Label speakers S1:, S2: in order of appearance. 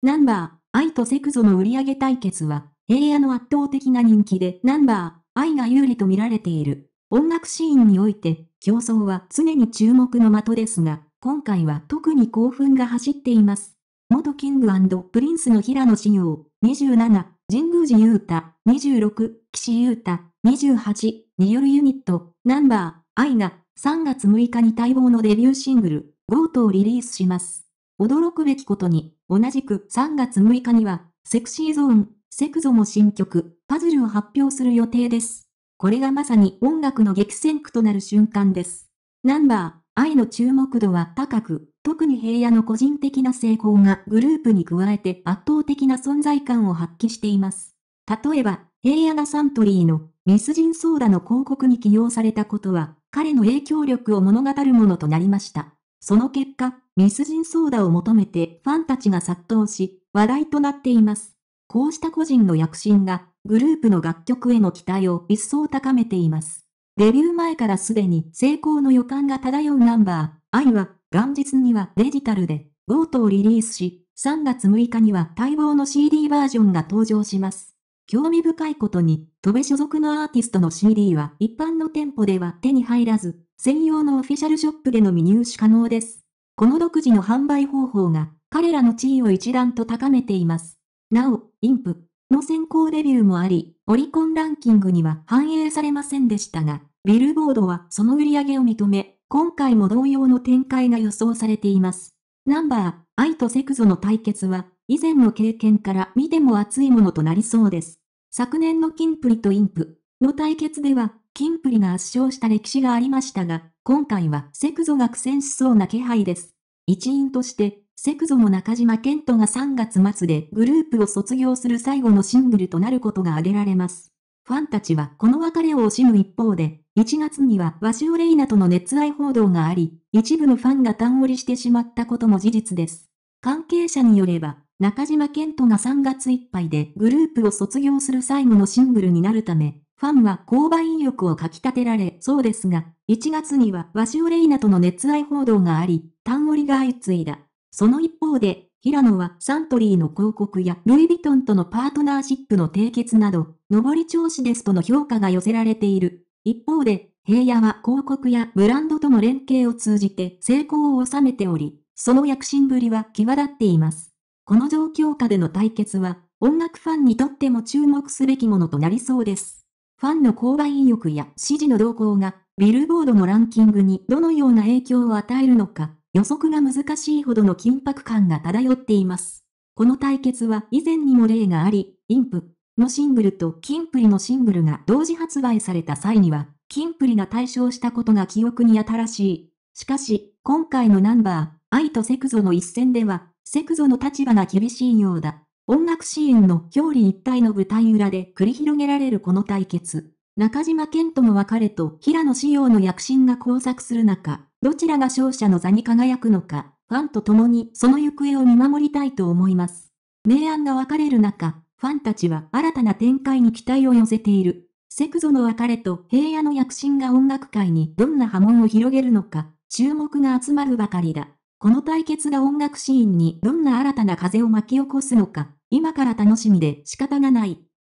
S1: ナンバー、愛とセクゾの売り上げ対決は、平野の圧倒的な人気で、ナンバー、愛が有利と見られている。音楽シーンにおいて、競争は常に注目の的ですが、今回は特に興奮が走っています。元キングプリンスの平野紫耀、27、神宮寺優太、26、岸優太、28、によるユニット、ナンバー、愛が、3月6日に待望のデビューシングル、ゴートをリリースします。驚くべきことに、同じく3月6日には、セクシーゾーン、セクゾも新曲、パズルを発表する予定です。これがまさに音楽の激戦区となる瞬間です。ナンバー、愛の注目度は高く、特に平野の個人的な成功がグループに加えて圧倒的な存在感を発揮しています。例えば、平野がサントリーのミスジンソーダの広告に起用されたことは、彼の影響力を物語るものとなりました。その結果、ミスジンソーダを求めてファンたちが殺到し、話題となっています。こうした個人の躍進が、グループの楽曲への期待を一層高めています。デビュー前からすでに成功の予感が漂うナンバー、愛は、元日にはデジタルで、ボートをリリースし、3月6日には待望の CD バージョンが登場します。興味深いことに、戸部所属のアーティストの CD は一般の店舗では手に入らず、専用のオフィシャルショップでのみ入手可能です。この独自の販売方法が彼らの地位を一段と高めています。なお、インプの先行デビューもあり、オリコンランキングには反映されませんでしたが、ビルボードはその売り上げを認め、今回も同様の展開が予想されています。ナンバー、愛とセクゾの対決は、以前の経験から見ても熱いものとなりそうです。昨年のキンプリとインプの対決では、キンプリが圧勝した歴史がありましたが、今回はセクゾが苦戦しそうな気配です。一員として、セクゾの中島健人が3月末でグループを卒業する最後のシングルとなることが挙げられます。ファンたちはこの別れを惜しむ一方で、1月にはワシオレイナとの熱愛報道があり、一部のファンが単折りしてしまったことも事実です。関係者によれば、中島健人が3月いっぱいでグループを卒業する最後のシングルになるため、ファンは購買意欲をかき立てられそうですが、1月にはワシオレイナとの熱愛報道があり、単折りが相次いだ。その一方で、平野はサントリーの広告やルイ・ヴィトンとのパートナーシップの締結など、上り調子ですとの評価が寄せられている。一方で、平野は広告やブランドとの連携を通じて成功を収めており、その躍進ぶりは際立っています。この状況下での対決は、音楽ファンにとっても注目すべきものとなりそうです。ファンの購買意欲や支持の動向が、ビルボードのランキングにどのような影響を与えるのか、予測が難しいほどの緊迫感が漂っています。この対決は以前にも例があり、インプのシングルとキンプリのシングルが同時発売された際には、キンプリが対象したことが記憶に新しい。しかし、今回のナンバー、愛とセクゾの一戦では、セクゾの立場が厳しいようだ。音楽シーンの表裏一体の舞台裏で繰り広げられるこの対決。中島健との別れと平野紫耀の躍進が交錯する中、どちらが勝者の座に輝くのか、ファンと共にその行方を見守りたいと思います。明暗が分かれる中、ファンたちは新たな展開に期待を寄せている。セクゾの別れと平野の躍進が音楽界にどんな波紋を広げるのか、注目が集まるばかりだ。この対決が音楽シーンにどんな新たな風を巻き起こすのか、今から楽しみで仕方がない